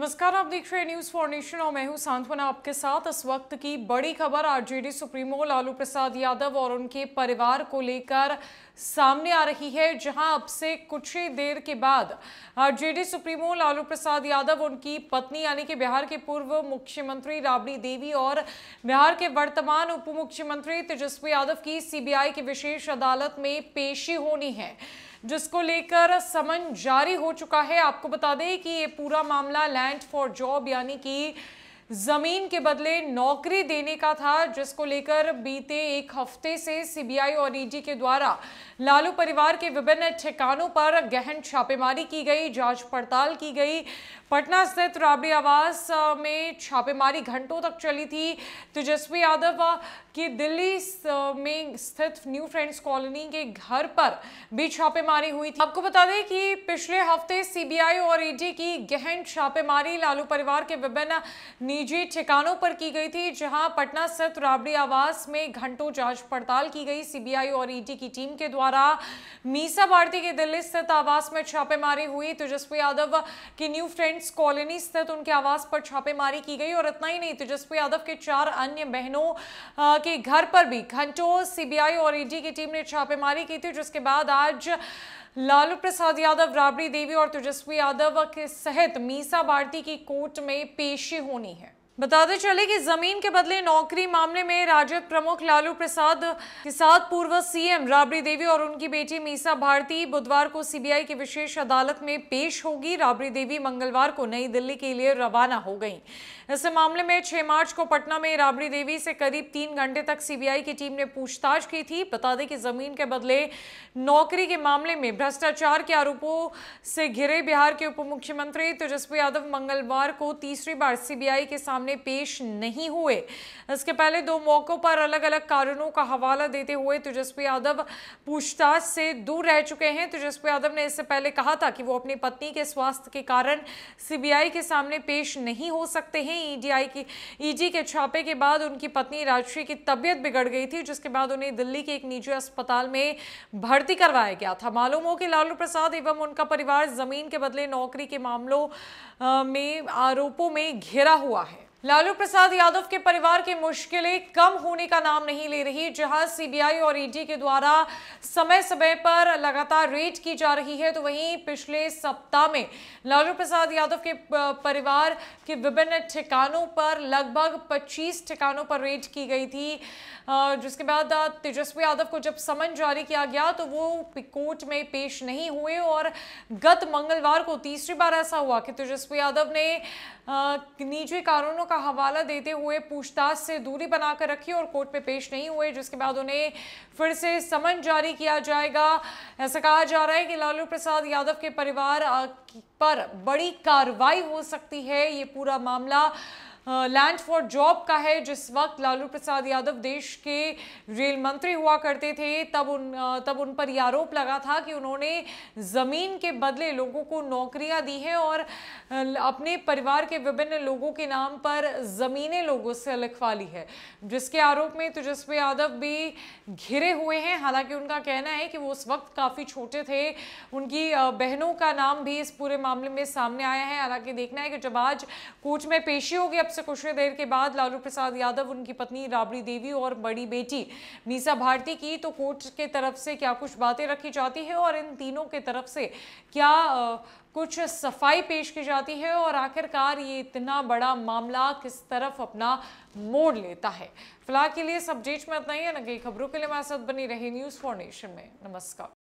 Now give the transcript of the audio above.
नमस्कार आप देख रहे हैं न्यूज फॉर नेशन और मैं हूं सांत्वना आपके साथ इस वक्त की बड़ी खबर आरजेडी सुप्रीमो लालू प्रसाद यादव और उनके परिवार को लेकर सामने आ रही है जहां अब से कुछ ही देर के बाद आरजेडी सुप्रीमो लालू प्रसाद यादव उनकी पत्नी यानी कि बिहार के पूर्व मुख्यमंत्री राबड़ी देवी और बिहार के वर्तमान उप मुख्यमंत्री तेजस्वी यादव की सीबीआई की विशेष अदालत में पेशी होनी है जिसको लेकर समन जारी हो चुका है आपको बता दें कि ये पूरा मामला लैंड फॉर जॉब यानी कि जमीन के बदले नौकरी देने का था जिसको लेकर बीते एक हफ्ते से सीबीआई और ईडी के द्वारा लालू परिवार के विभिन्न ठिकानों पर गहन छापेमारी की गई जांच पड़ताल की गई पटना स्थित राबड़ी आवास में छापेमारी घंटों तक चली थी तेजस्वी यादव की दिल्ली में स्थित न्यू फ्रेंड्स कॉलोनी के घर पर भी छापेमारी हुई थी आपको बता दें कि पिछले हफ्ते सीबीआई और ईडी की गहन छापेमारी लालू परिवार के विभिन्न निजी ठिकानों पर की गई थी जहां पटना स्थित राबड़ी आवास में घंटों जांच पड़ताल की गई सीबीआई और ईडी की टीम के द्वारा मीसा भारती के दिल्ली स्थित आवास में छापेमारी हुई तेजस्वी यादव की न्यू फ्रेंड्स कॉलोनी स्थित उनके आवास पर छापेमारी की गई और इतना ही नहीं तेजस्वी यादव के चार अन्य बहनों के घर पर भी घंटों सीबीआई और ईडी की टीम ने छापेमारी की थी जिसके बाद आज लालू प्रसाद यादव राबड़ी देवी और तेजस्वी यादव के सहित मीसा भारती की कोर्ट में पेशी होनी है बताते चले कि जमीन के बदले नौकरी मामले में राजद प्रमुख लालू प्रसाद के साथ पूर्व सीएम राबड़ी देवी और उनकी बेटी मीसा भारती बुधवार को सीबीआई की विशेष अदालत में पेश होगी राबड़ी देवी मंगलवार को नई दिल्ली के लिए रवाना हो गई इस मामले में 6 मार्च को पटना में राबड़ी देवी से करीब तीन घंटे तक सीबीआई की टीम ने पूछताछ की थी बता दें कि जमीन के बदले नौकरी के मामले में भ्रष्टाचार के आरोपों से घिरे बिहार के उप मुख्यमंत्री तेजस्वी यादव मंगलवार को तीसरी बार सीबीआई के सामने सामने पेश नहीं हुए इसके पहले दो मौक़ों पर अलग अलग कारणों का हवाला देते हुए तेजस्वी यादव पूछताछ से दूर रह चुके हैं तेजस्वी यादव ने इससे पहले कहा था कि वो अपनी पत्नी के स्वास्थ्य के कारण सीबीआई के सामने पेश नहीं हो सकते हैं ईडीआई की ईडी के छापे के बाद उनकी पत्नी राजश्री की तबीयत बिगड़ गई थी जिसके बाद उन्हें दिल्ली के एक निजी अस्पताल में भर्ती करवाया गया था मालूम हो कि लालू प्रसाद एवं उनका परिवार जमीन के बदले नौकरी के मामलों में आरोपों में घिरा हुआ है लालू प्रसाद यादव के परिवार की मुश्किलें कम होने का नाम नहीं ले रही जहां सीबीआई और ईडी के द्वारा समय समय पर लगातार रेड की जा रही है तो वहीं पिछले सप्ताह में लालू प्रसाद यादव के परिवार के विभिन्न ठिकानों पर लगभग 25 ठिकानों पर रेड की गई थी जिसके बाद तेजस्वी यादव को जब समन जारी किया गया तो वो कोर्ट में पेश नहीं हुए और गत मंगलवार को तीसरी बार ऐसा हुआ कि तेजस्वी यादव ने निजी कारणों का हवाला देते हुए पूछताछ से दूरी बनाकर रखी और कोर्ट में पेश नहीं हुए जिसके बाद उन्हें फिर से समन जारी किया जाएगा ऐसा कहा जा रहा है कि लालू प्रसाद यादव के परिवार पर बड़ी कार्रवाई हो सकती है ये पूरा मामला लैंड फॉर जॉब का है जिस वक्त लालू प्रसाद यादव देश के रेल मंत्री हुआ करते थे तब उन तब उन पर यह आरोप लगा था कि उन्होंने ज़मीन के बदले लोगों को नौकरियां दी हैं और अपने परिवार के विभिन्न लोगों के नाम पर ज़मीनें लोगों से लिखवा ली है जिसके आरोप में तेजस्वी यादव भी घिरे हुए हैं हालांकि उनका कहना है कि वो उस वक्त काफ़ी छोटे थे उनकी बहनों का नाम भी इस पूरे मामले में सामने आया है हालांकि देखना है कि जब आज कोर्ट में पेशी होगी अब से कुछ देर के बाद लालू प्रसाद यादव उनकी पत्नी राबड़ी देवी और बड़ी बेटी मीसा भारती की तो कोर्ट के तरफ से क्या कुछ बातें रखी जाती है और इन तीनों के तरफ से क्या कुछ सफाई पेश की जाती है और आखिरकार ये इतना बड़ा मामला किस तरफ अपना मोड़ लेता है फिलहाल के लिए इस अपडेट में इतना ही है खबरों के लिए हमारे साथ बनी रही न्यूज़ फॉर नेशन में नमस्कार